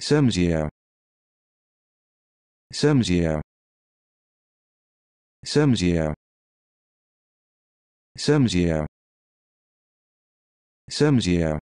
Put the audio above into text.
Samzia. Samzia. Samzia. Samzia. Samzia.